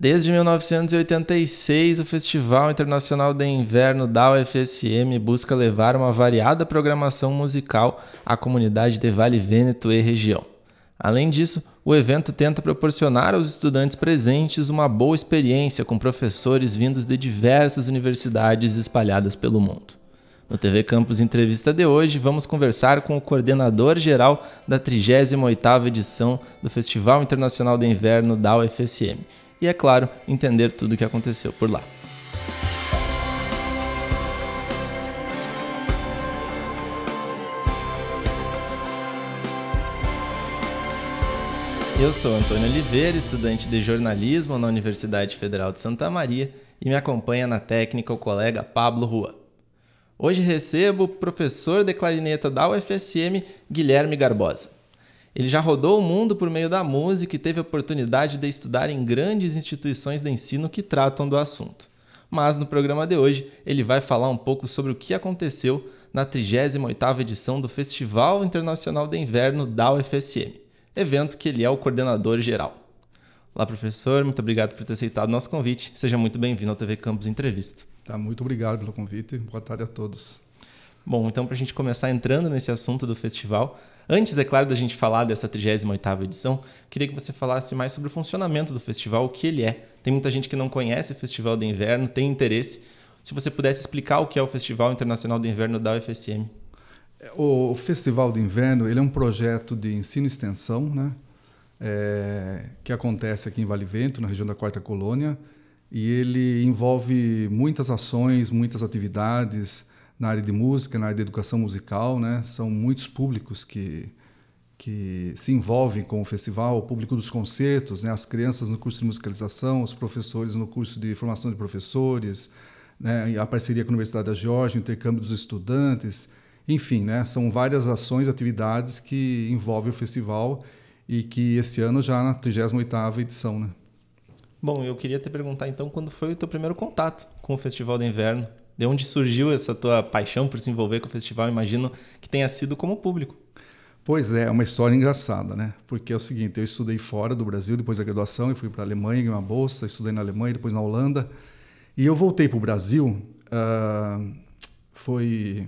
Desde 1986, o Festival Internacional de Inverno da UFSM busca levar uma variada programação musical à comunidade de Vale Vêneto e região. Além disso, o evento tenta proporcionar aos estudantes presentes uma boa experiência com professores vindos de diversas universidades espalhadas pelo mundo. No TV Campus Entrevista de hoje, vamos conversar com o coordenador geral da 38ª edição do Festival Internacional de Inverno da UFSM, e, é claro, entender tudo o que aconteceu por lá. Eu sou Antônio Oliveira, estudante de jornalismo na Universidade Federal de Santa Maria e me acompanha na técnica o colega Pablo Rua. Hoje recebo o professor de clarineta da UFSM, Guilherme Garbosa. Ele já rodou o mundo por meio da música e teve a oportunidade de estudar em grandes instituições de ensino que tratam do assunto. Mas no programa de hoje, ele vai falar um pouco sobre o que aconteceu na 38ª edição do Festival Internacional de Inverno da UFSM, evento que ele é o coordenador geral. Olá, professor, muito obrigado por ter aceitado o nosso convite. Seja muito bem-vindo ao TV Campus Entrevista. Tá, muito obrigado pelo convite. Boa tarde a todos. Bom, então para a gente começar entrando nesse assunto do festival, antes, é claro, da gente falar dessa 38ª edição, queria que você falasse mais sobre o funcionamento do festival, o que ele é. Tem muita gente que não conhece o Festival de Inverno, tem interesse. Se você pudesse explicar o que é o Festival Internacional de Inverno da UFSM. O Festival de Inverno ele é um projeto de ensino e extensão né? É, que acontece aqui em Vale Vento, na região da Quarta Colônia, e ele envolve muitas ações, muitas atividades, na área de música, na área de educação musical, né? São muitos públicos que que se envolvem com o festival, o público dos concertos, né? As crianças no curso de musicalização, os professores no curso de formação de professores, né? A parceria com a Universidade da Georgia, o intercâmbio dos estudantes, enfim, né? São várias ações, atividades que envolvem o festival e que esse ano já na 38ª edição, né? Bom, eu queria te perguntar então quando foi o teu primeiro contato com o Festival de Inverno? De onde surgiu essa tua paixão por se envolver com o festival? Imagino que tenha sido como público. Pois é, é uma história engraçada, né? Porque é o seguinte, eu estudei fora do Brasil depois da graduação, eu fui para a Alemanha, ganhei uma bolsa, estudei na Alemanha, depois na Holanda. E eu voltei para o Brasil, uh, foi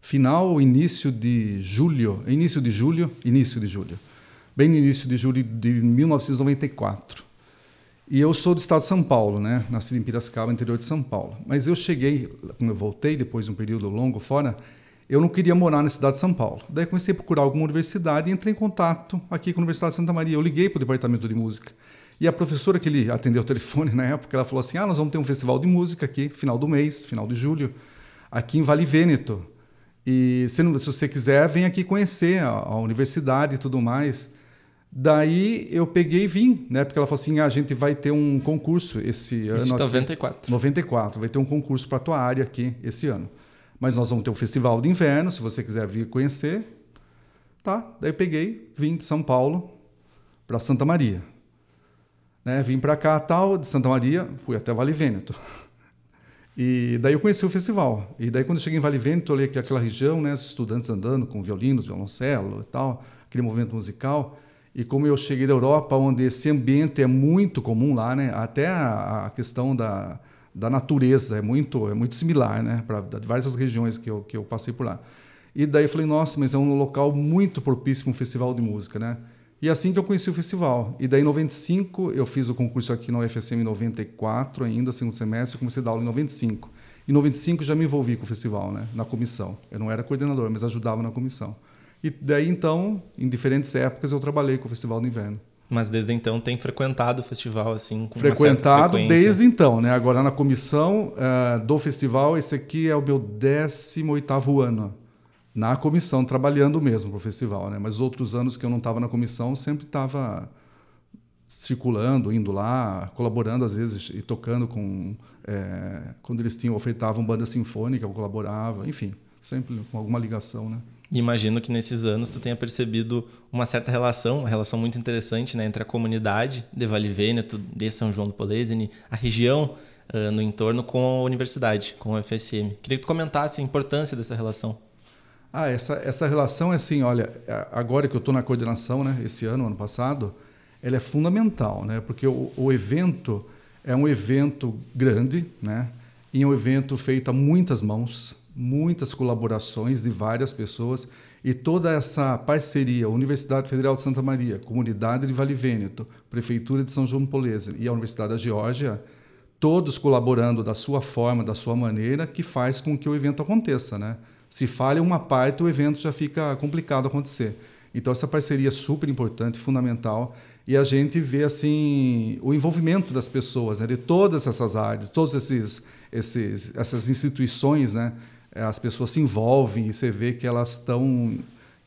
final, início de julho, início de julho, início de julho, bem no início de julho de 1994. E eu sou do estado de São Paulo, né? Nasci em Piracicaba, interior de São Paulo. Mas eu cheguei, quando eu voltei, depois de um período longo fora, eu não queria morar na cidade de São Paulo. Daí comecei a procurar alguma universidade e entrei em contato aqui com a Universidade de Santa Maria. Eu liguei para o departamento de música. E a professora que ele atendeu o telefone na época, ela falou assim: Ah, nós vamos ter um festival de música aqui, final do mês, final de julho, aqui em Vale Vêneto. E se, você quiser, vem aqui conhecer a, a universidade e tudo mais. Daí eu peguei e vim, né? Porque ela falou assim: ah, a gente vai ter um concurso esse ano. Isso 94. 94, vai ter um concurso para a tua área aqui esse ano. Mas nós vamos ter um festival de inverno, se você quiser vir conhecer. Tá, daí eu peguei, vim de São Paulo para Santa Maria. Né? Vim para cá, tal, de Santa Maria, fui até Vale Vêneto. E daí eu conheci o festival. E daí quando eu cheguei em Vale Vêneto, olhei aquela região, né? Os estudantes andando com violinos, violoncelo e tal, aquele movimento musical. E como eu cheguei da Europa, onde esse ambiente é muito comum lá, né? Até a, questão da, da natureza é muito é muito similar, né? Para várias regiões que eu, que eu passei por lá. E daí eu falei, nossa, mas é um local muito propício para um festival de música, né? E assim que eu conheci o festival. E daí em 95 eu fiz o concurso aqui na UFSM em 94 ainda, segundo semestre, comecei a dar aula em 95. Em 95 já me envolvi com o festival, né? Na comissão. Eu não era coordenador, mas ajudava na comissão. E daí então, em diferentes épocas, eu trabalhei com o Festival do Inverno. Mas desde então tem frequentado o festival assim com Frequentado desde então, né? Agora na comissão uh, do festival, esse aqui é o meu 18 ano na comissão trabalhando mesmo para o festival, né? Mas outros anos que eu não estava na comissão, sempre estava circulando, indo lá, colaborando às vezes e tocando com é, quando eles tinham ofertavam banda sinfônica, eu colaborava, enfim, sempre com alguma ligação, né? E imagino que nesses anos tu tenha percebido uma certa relação, uma relação muito interessante né, entre a comunidade de Vale Vêneto, de São João do Polesine, a região uh, no entorno com a universidade, com a FSM. Queria que tu comentasse a importância dessa relação. Ah, essa, essa relação é assim, olha, é, agora que eu estou na coordenação, né, esse ano, ano passado, ela é fundamental, né, porque o, o evento é um evento grande, né, e é um evento feito a muitas mãos, muitas colaborações de várias pessoas e toda essa parceria, Universidade Federal de Santa Maria, Comunidade de Vale Vêneto, Prefeitura de São João Polese e a Universidade da Geórgia, todos colaborando da sua forma, da sua maneira, que faz com que o evento aconteça, né? Se falha uma parte, o evento já fica complicado acontecer. Então essa parceria é super importante, fundamental, e a gente vê assim o envolvimento das pessoas, né? de todas essas áreas, todos esses, esses essas instituições, né? É, as pessoas se envolvem e você vê que elas estão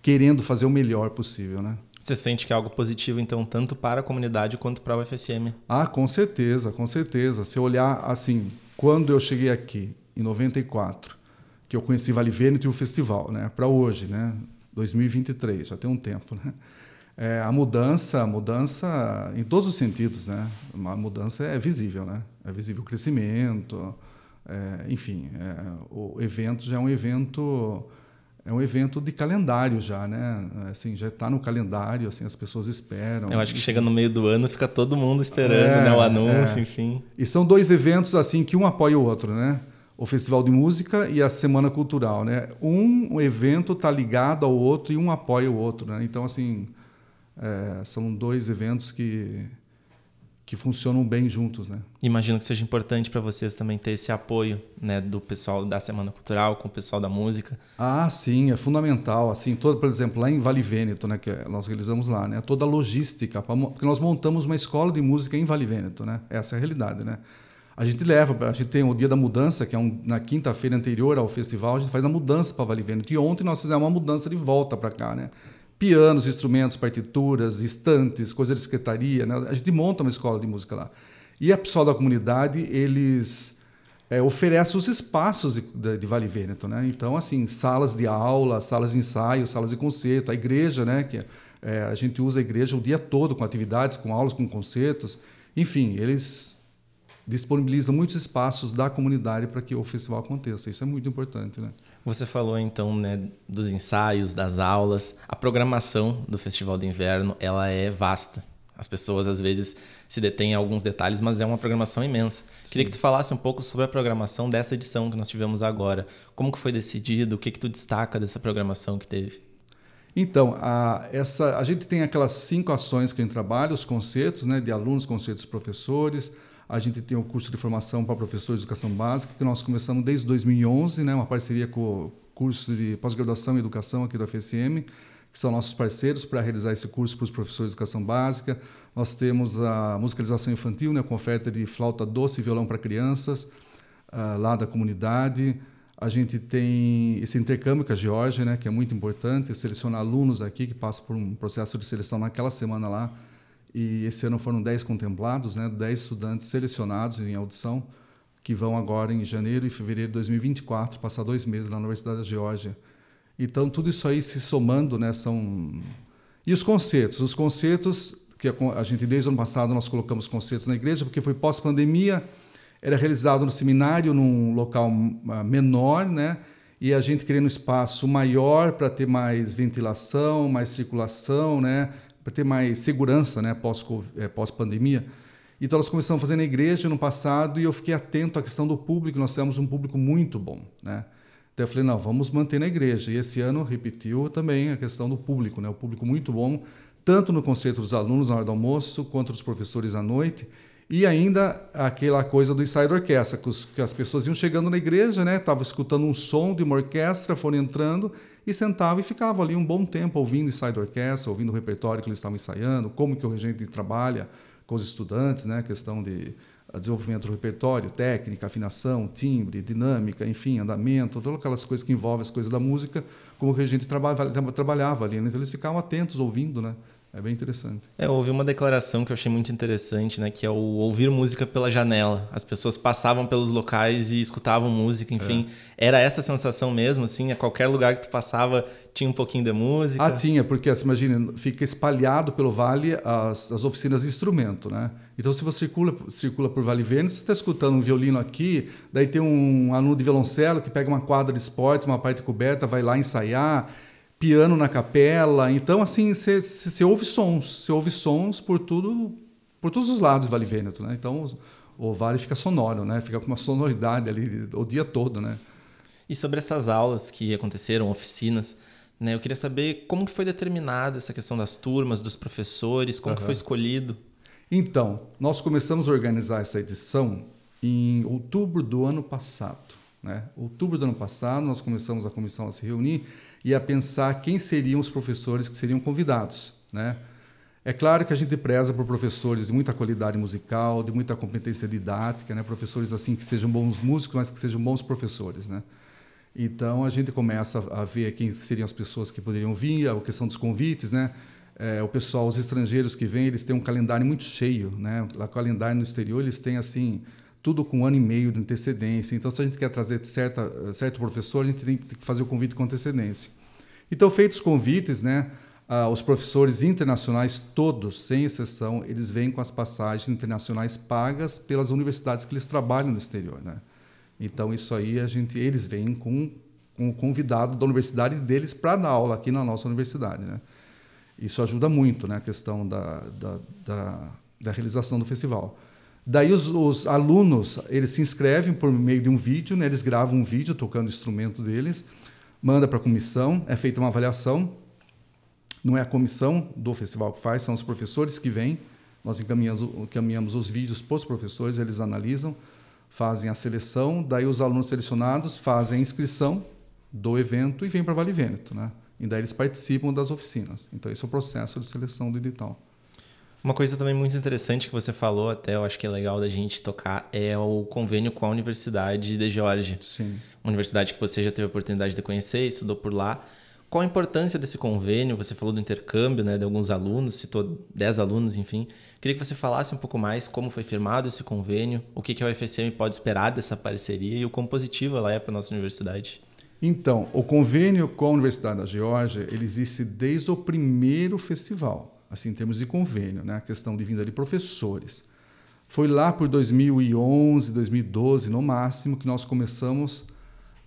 querendo fazer o melhor possível, né? Você sente que é algo positivo, então, tanto para a comunidade quanto para a UFSM? Ah, com certeza, com certeza. Se olhar assim, quando eu cheguei aqui, em 94, que eu conheci Vale Vêneto e o festival, né? Para hoje, né? 2023, já tem um tempo, né? É, a mudança, a mudança em todos os sentidos, né? A mudança é visível, né? É visível o crescimento, é, enfim, é, o evento já é um evento é um evento de calendário já, né? Assim, já está no calendário, assim, as pessoas esperam. Eu acho que chega no meio do ano, fica todo mundo esperando, é, né? O anúncio, é. enfim. E são dois eventos assim que um apoia o outro, né? O Festival de Música e a Semana Cultural, né? Um evento está ligado ao outro e um apoia o outro, né? Então, assim, é, são dois eventos que que funcionam bem juntos, né? Imagino que seja importante para vocês também ter esse apoio, né, do pessoal da Semana Cultural com o pessoal da música. Ah, sim, é fundamental, assim, todo, por exemplo, lá em Vale Vêneto, né, que é, nós realizamos lá, né, toda a logística, pra, porque nós montamos uma escola de música em Vale Vêneto, né? Essa é a realidade, né? A gente leva, a gente tem o dia da mudança, que é um, na quinta-feira anterior ao festival, a gente faz a mudança para Vale Vêneto. E ontem nós fizemos uma mudança de volta para cá, né? pianos, instrumentos, partituras, estantes, coisa de secretaria. Né? A gente monta uma escola de música lá. E a pessoal da comunidade, eles é, oferecem os espaços de, de, de Vale Vêneto. Né? Então, assim, salas de aula, salas de ensaio, salas de concerto, a igreja, né? que é, é, a gente usa a igreja o dia todo com atividades, com aulas, com concertos. Enfim, eles disponibilizam muitos espaços da comunidade para que o festival aconteça. Isso é muito importante. Né? Você falou então né, dos ensaios, das aulas. A programação do Festival de Inverno ela é vasta. As pessoas às vezes se detêm a alguns detalhes, mas é uma programação imensa. Sim. Queria que tu falasse um pouco sobre a programação dessa edição que nós tivemos agora. Como que foi decidido? O que que tu destaca dessa programação que teve? Então, a, essa, a gente tem aquelas cinco ações que a gente trabalha, os concertos, né, de alunos, concertos, professores, a gente tem o um curso de formação para professores de educação básica, que nós começamos desde 2011, né, uma parceria com o curso de pós-graduação em educação aqui do FSM, que são nossos parceiros para realizar esse curso para os professores de educação básica. Nós temos a musicalização infantil, né, com oferta de flauta doce e violão para crianças, uh, lá da comunidade. A gente tem esse intercâmbio com a Georgia, né, que é muito importante, selecionar alunos aqui que passam por um processo de seleção naquela semana lá e esse ano foram 10 contemplados, né, 10 estudantes selecionados em audição, que vão agora em janeiro e fevereiro de 2024 passar dois meses na Universidade da Geórgia. Então, tudo isso aí se somando, né, são... E os concertos? Os concertos, que a gente, desde o ano passado, nós colocamos concertos na igreja, porque foi pós-pandemia, era realizado no seminário, num local ah, menor, né, e a gente querendo um espaço maior para ter mais ventilação, mais circulação, né? para ter mais segurança né, eh, pós-pandemia. Pós então elas começaram a fazer na igreja no passado e eu fiquei atento à questão do público, nós temos um público muito bom. Né? Então eu falei, não, vamos manter na igreja. E esse ano repetiu também a questão do público, né? o público muito bom, tanto no conceito dos alunos na hora do almoço, quanto dos professores à noite. E ainda aquela coisa do ensaio da orquestra, que, os, que as pessoas iam chegando na igreja, né? Estavam escutando um som de uma orquestra, foram entrando e sentava e ficava ali um bom tempo ouvindo Inside Orquestra, ouvindo o repertório que eles estavam ensaiando, como que o regente trabalha com os estudantes, né, questão de ah, desenvolvimento do repertório, técnica, afinação, timbre, dinâmica, enfim, andamento, todas aquelas coisas que envolvem as coisas da música, como que regente trabalhava, trabalhava ali. Né? Então eles ficavam atentos ouvindo, né? É bem interessante. É, houve uma declaração que eu achei muito interessante, né? Que é o ouvir música pela janela. As pessoas passavam pelos locais e escutavam música, enfim. É. Era essa sensação mesmo, assim? A qualquer lugar que tu passava tinha um pouquinho de música? Ah, tinha, porque, assim, imagina, fica espalhado pelo vale as, as oficinas de instrumento, né? Então, se você circula, circula por Vale Verde, você está escutando um violino aqui, daí tem um aluno de violoncelo que pega uma quadra de esportes, uma parte coberta, vai lá ensaiar piano na capela. Então, assim, você ouve sons, você ouve sons por tudo, por todos os lados do Vale Vêneto, né? Então, o, o Vale fica sonoro, né? Fica com uma sonoridade ali o dia todo, né? E sobre essas aulas que aconteceram, oficinas, né? Eu queria saber como que foi determinada essa questão das turmas, dos professores, como uhum. que foi escolhido? Então, nós começamos a organizar essa edição em outubro do ano passado. Né? Outubro do ano passado, nós começamos a comissão a se reunir e a pensar quem seriam os professores que seriam convidados, né? É claro que a gente preza por professores de muita qualidade musical, de muita competência didática, né? Professores assim que sejam bons músicos, mas que sejam bons professores, né? Então a gente começa a ver quem seriam as pessoas que poderiam vir, a questão dos convites, né? É, o pessoal, os estrangeiros que vêm, eles têm um calendário muito cheio, né? O calendário no exterior eles têm assim tudo com um ano e meio de antecedência. Então, se a gente quer trazer certa, eh, certo professor, a gente tem que fazer o convite com antecedência. Então, feitos os convites, né, os professores internacionais, todos, sem exceção, eles vêm com as passagens internacionais pagas pelas universidades que eles trabalham no exterior. Né? Então, isso aí, a gente, eles vêm com um convidado da universidade deles para dar aula aqui na nossa universidade. Né? Isso ajuda muito né, a questão da, da, da, da realização do festival. Daí os, os, alunos, eles se inscrevem por meio de um vídeo, né? eles gravam um vídeo tocando o instrumento deles, manda para a comissão, é feita uma avaliação, não é a comissão do festival que faz, são os professores que vêm, nós encaminhamos, encaminhamos os vídeos para os professores, eles analisam, fazem a seleção, daí os alunos selecionados fazem a inscrição do evento e vêm para Vale Vêneto, né? E daí eles participam das oficinas. Então esse é o processo de seleção do edital. Uma coisa também muito interessante que você falou, até eu acho que é legal da gente tocar, é o convênio com a Universidade de Georgia. Sim. Uma universidade que você já teve a oportunidade de conhecer, estudou por lá. Qual a importância desse convênio? Você falou do intercâmbio, né, de alguns alunos, citou 10 alunos, enfim. Queria que você falasse um pouco mais como foi firmado esse convênio, o que, que a UFSM pode esperar dessa parceria e o quão positiva ela é para a nossa universidade. Então, o convênio com a Universidade da Geórgia, ele existe desde o primeiro festival assim, em termos de convênio, né? a questão de vinda de professores. Foi lá por 2011, 2012, no máximo, que nós começamos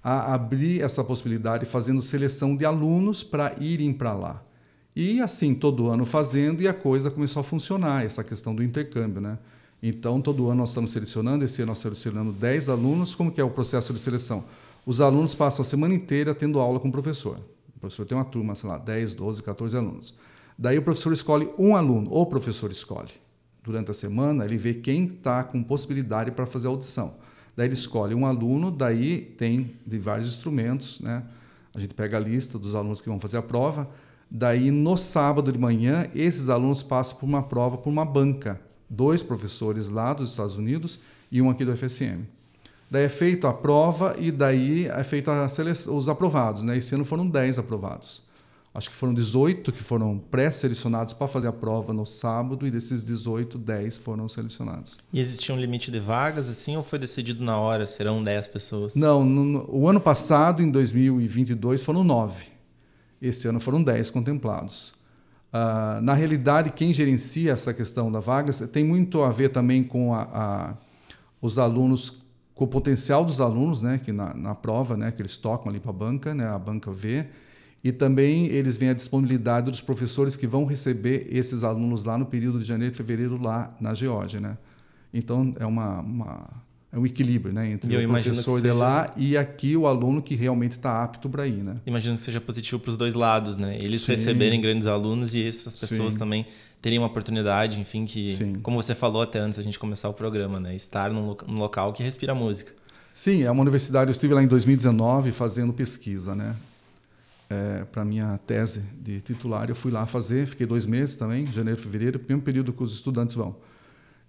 a abrir essa possibilidade, fazendo seleção de alunos para irem para lá. E assim, todo ano fazendo, e a coisa começou a funcionar, essa questão do intercâmbio. Né? Então, todo ano nós estamos selecionando, esse ano nós estamos selecionando 10 alunos. Como que é o processo de seleção? Os alunos passam a semana inteira tendo aula com o professor. O professor tem uma turma, sei lá, 10, 12, 14 alunos. Daí o professor escolhe um aluno, ou o professor escolhe. Durante a semana, ele vê quem está com possibilidade para fazer audição. Daí ele escolhe um aluno, daí tem de vários instrumentos, né? A gente pega a lista dos alunos que vão fazer a prova. Daí, no sábado de manhã, esses alunos passam por uma prova por uma banca. Dois professores lá dos Estados Unidos e um aqui do FSM. Daí é feita a prova e daí é feita a seleção, os aprovados. Né? Esse ano foram 10 aprovados acho que foram 18 que foram pré-selecionados para fazer a prova no sábado, e desses 18, 10 foram selecionados. E existia um limite de vagas, assim, ou foi decidido na hora? Serão 10 pessoas? Não, no, o ano passado, em 2022, foram 9. Esse ano foram 10 contemplados. Uh, na realidade, quem gerencia essa questão da vagas tem muito a ver também com a, a, os alunos, com o potencial dos alunos, né, que na, na prova, né, que eles tocam ali para a banca, né, a banca vê e também eles veem a disponibilidade dos professores que vão receber esses alunos lá no período de janeiro e fevereiro lá na Geórgia, né? Então é uma, uma é um equilíbrio, né, entre o professor de lá e aqui o aluno que realmente está apto para ir, né? Imagino que seja positivo para os dois lados, né? Eles Sim. receberem grandes alunos e essas pessoas Sim. também terem uma oportunidade, enfim, que Sim. como você falou até antes da gente começar o programa, né, estar num, lo num local que respira música. Sim, é uma universidade. Eu estive lá em 2019 fazendo pesquisa, né? é, para minha tese de titular, eu fui lá fazer, fiquei dois meses também, janeiro, fevereiro, primeiro período que os estudantes vão.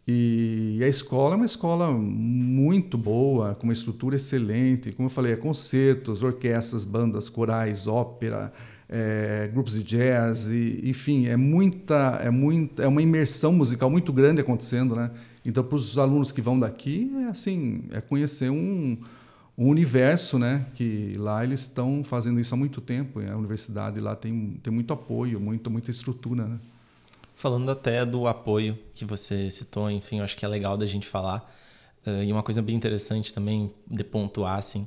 E a escola é uma escola muito boa, com uma estrutura excelente. Como eu falei, é concertos, orquestras, bandas, corais, ópera, é, grupos de jazz, e, enfim, é muita, é muito é uma imersão musical muito grande acontecendo, né? Então, para os alunos que vão daqui, é assim, é conhecer um, um universo, né? Que lá eles estão fazendo isso há muito tempo. A universidade lá tem, tem muito apoio, muito, muita estrutura, né? Falando até do apoio que você citou, enfim, eu acho que é legal da gente falar. Uh, e uma coisa bem interessante também de pontuar, assim,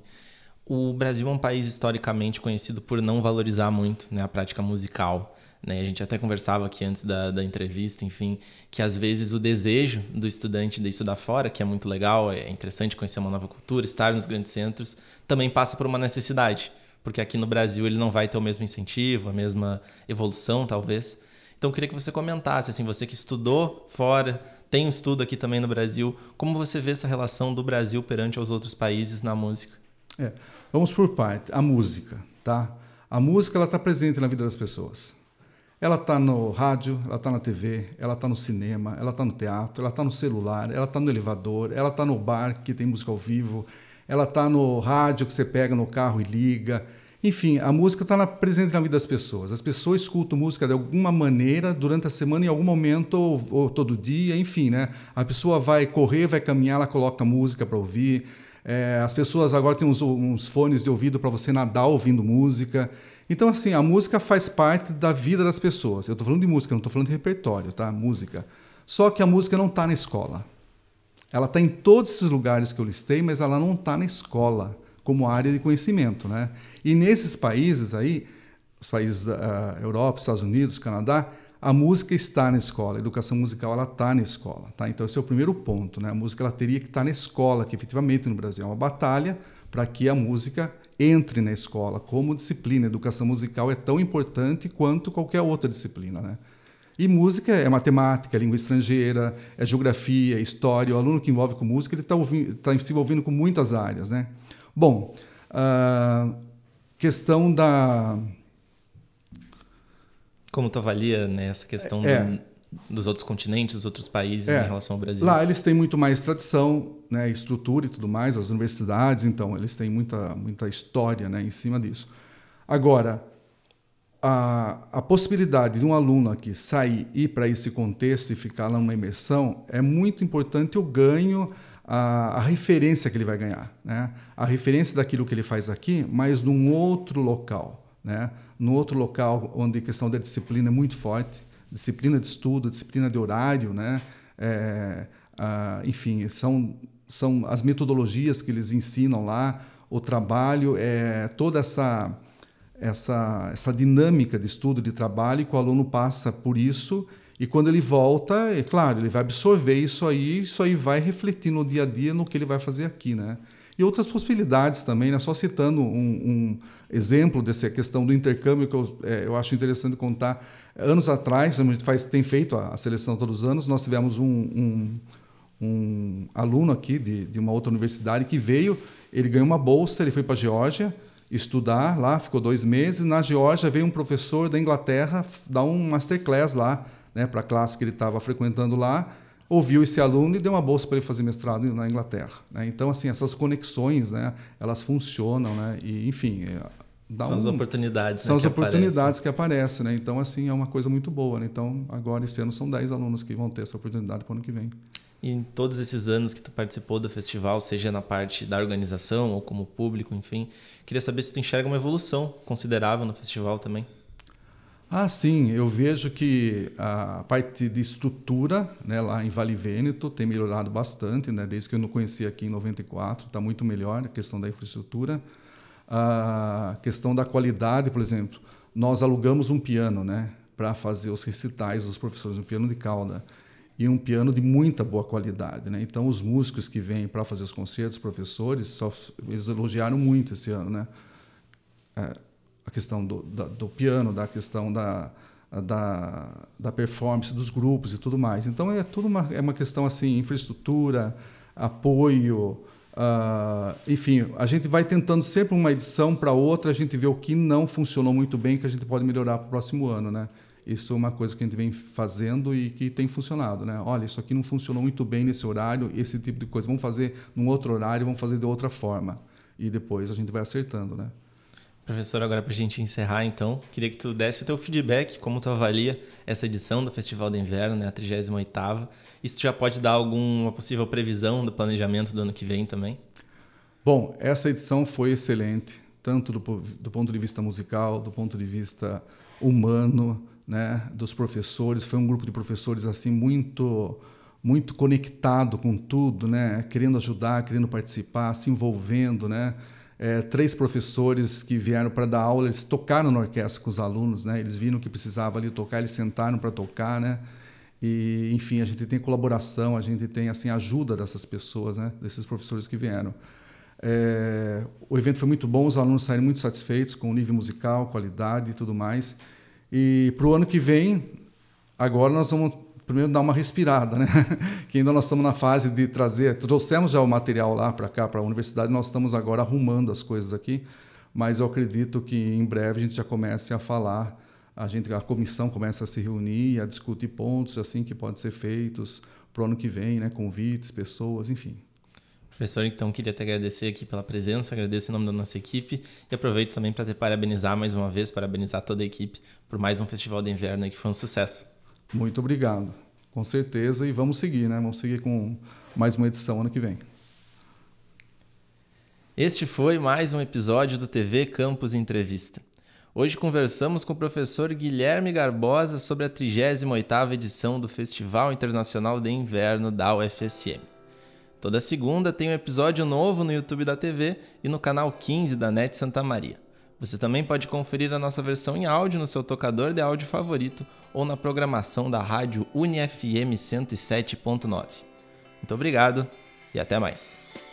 o Brasil é um país historicamente conhecido por não valorizar muito né, a prática musical. Né? A gente até conversava aqui antes da, da entrevista, enfim, que às vezes o desejo do estudante de estudar fora, que é muito legal, é, é interessante conhecer uma nova cultura, estar nos grandes centros, também passa por uma necessidade, porque aqui no Brasil ele não vai ter o mesmo incentivo, a mesma evolução, talvez. Então, eu queria que você comentasse, assim, você que estudou fora, tem um estudo aqui também no Brasil, como você vê essa relação do Brasil perante aos outros países na música? É, vamos por parte, a música, tá? A música ela está presente na vida das pessoas. Ela está no rádio, ela está na TV, ela está no cinema, ela está no teatro, ela está no celular, ela está no elevador, ela está no bar que tem música ao vivo, ela está no rádio que você pega no carro e liga. Enfim, a música está presente na vida das pessoas. As pessoas escutam música de alguma maneira durante a semana, em algum momento, ou, ou todo dia, enfim, né? A pessoa vai correr, vai caminhar, ela coloca música para ouvir. É, as pessoas agora têm uns, uns fones de ouvido para você nadar ouvindo música. Então, assim, a música faz parte da vida das pessoas. Eu estou falando de música, não estou falando de repertório, tá? Música. Só que a música não está na escola. Ela está em todos esses lugares que eu listei, mas ela não está na escola como área de conhecimento, né? E nesses países aí, os países da ah, Europa, Estados Unidos, Canadá, a música está na escola, a educação musical ela está na escola, tá? Então esse é o primeiro ponto, né? A música ela teria que estar tá na escola, que efetivamente no Brasil é uma batalha, para que a música entre na escola como disciplina. educação musical é tão importante quanto qualquer outra disciplina, né? E música é matemática, é língua estrangeira, é geografia, é história. O aluno que envolve com música ele está tá se envolvendo com muitas áreas, né? Bom, ah, questão da como tu avalia né, essa questão é, do é dos outros continentes, dos outros países é. em relação ao Brasil. Lá eles têm muito mais tradição, né, estrutura e tudo mais, as universidades, então eles têm muita, muita história né, em cima disso. Agora, a, a possibilidade de um aluno aqui sair, ir para esse contexto e ficar lá numa imersão é muito importante o ganho, a, a referência que ele vai ganhar, né? a referência daquilo que ele faz aqui, mas num outro local. Né? Num outro local onde a questão da disciplina é muito forte, disciplina de estudo, disciplina de horário, né? É, enfim, são, são as metodologias que eles ensinam lá, o trabalho, é, toda essa, essa, essa dinâmica de estudo, de trabalho, que o aluno passa por isso. E quando ele volta, é claro, ele vai absorver isso aí, isso aí vai refletir no dia a dia no que ele vai fazer aqui, né? E outras possibilidades também, né? só citando um, um exemplo dessa questão do intercâmbio que eu, é, eu acho interessante contar. Anos atrás, a gente faz, tem feito a, a seleção todos os anos, nós tivemos um, um, um aluno aqui de, de uma outra universidade que veio, ele ganhou uma bolsa, ele foi para a Geórgia, estudar lá, ficou dois meses. Na Geórgia veio um professor da Inglaterra dar um masterclass lá, né, para a classe que ele estava frequentando lá ouviu esse aluno e deu uma bolsa para ele fazer mestrado na Inglaterra. Né? Então, assim, essas conexões, né, elas funcionam, né? E, enfim, é, são um... as oportunidades né, são né, as que oportunidades aparecem. que aparecem né então assim é uma coisa muito boa né? então agora esse ano são 10 alunos que vão ter essa oportunidade para o ano que vem e em todos esses anos que tu participou do festival seja na parte da organização ou como público enfim queria saber se tu enxerga uma evolução considerável no festival também ah, sim, eu vejo que a parte de estrutura né, lá em Vale Vêneto tem melhorado bastante, né, desde que eu não conhecia aqui em 94, está muito melhor a questão da infraestrutura. A questão da qualidade, por exemplo, nós alugamos um piano né, para fazer os recitais dos professores, um piano de cauda, e um piano de muita boa qualidade. Né? Então, os músicos que vêm para fazer os concertos, os professores, só, eles elogiaram muito esse ano. Né? É, questão do, do piano, da questão da, da, da, performance dos grupos e tudo mais. Então é tudo uma, é uma questão assim, infraestrutura, apoio, uh, enfim, a gente vai tentando sempre uma edição para outra, a gente vê o que não funcionou muito bem que a gente pode melhorar para o próximo ano, né? Isso é uma coisa que a gente vem fazendo e que tem funcionado, né? Olha, isso aqui não funcionou muito bem nesse horário, esse tipo de coisa. Vamos fazer num outro horário, vamos fazer de outra forma. E depois a gente vai acertando, né? Professor, agora para a gente encerrar, então, queria que tu desse o teu feedback, como tu avalia essa edição do Festival de Inverno, né, a 38ª, e se tu já pode dar alguma possível previsão do planejamento do ano que vem também? Bom, essa edição foi excelente, tanto do, do ponto de vista musical, do ponto de vista humano, né, dos professores, foi um grupo de professores assim muito muito conectado com tudo, né, querendo ajudar, querendo participar, se envolvendo, né, é, três professores que vieram para dar aula, eles tocaram na orquestra com os alunos, né? Eles viram que precisava ali tocar, eles sentaram para tocar, né? E, enfim, a gente tem colaboração, a gente tem assim ajuda dessas pessoas, né? Desses professores que vieram. É, o evento foi muito bom, os alunos saíram muito satisfeitos com o nível musical, qualidade e tudo mais. E para o ano que vem, agora nós vamos primeiro dar uma respirada, né? Que ainda nós estamos na fase de trazer, trouxemos já o material lá para cá, para a universidade, nós estamos agora arrumando as coisas aqui, mas eu acredito que em breve a gente já comece a falar, a gente, a comissão começa a se reunir, a discutir pontos assim que podem ser feitos para o ano que vem, né? Convites, pessoas, enfim. Professor, então queria te agradecer aqui pela presença, agradeço em nome da nossa equipe e aproveito também para te parabenizar mais uma vez, parabenizar toda a equipe por mais um Festival de Inverno que foi um sucesso. Muito obrigado. Com certeza. E vamos seguir, né? Vamos seguir com mais uma edição ano que vem. Este foi mais um episódio do TV Campus Entrevista. Hoje conversamos com o professor Guilherme Garbosa sobre a 38ª edição do Festival Internacional de Inverno da UFSM. Toda segunda tem um episódio novo no YouTube da TV e no canal 15 da NET Santa Maria. Você também pode conferir a nossa versão em áudio no seu tocador de áudio favorito ou na programação da rádio UniFM 107.9. Muito obrigado e até mais!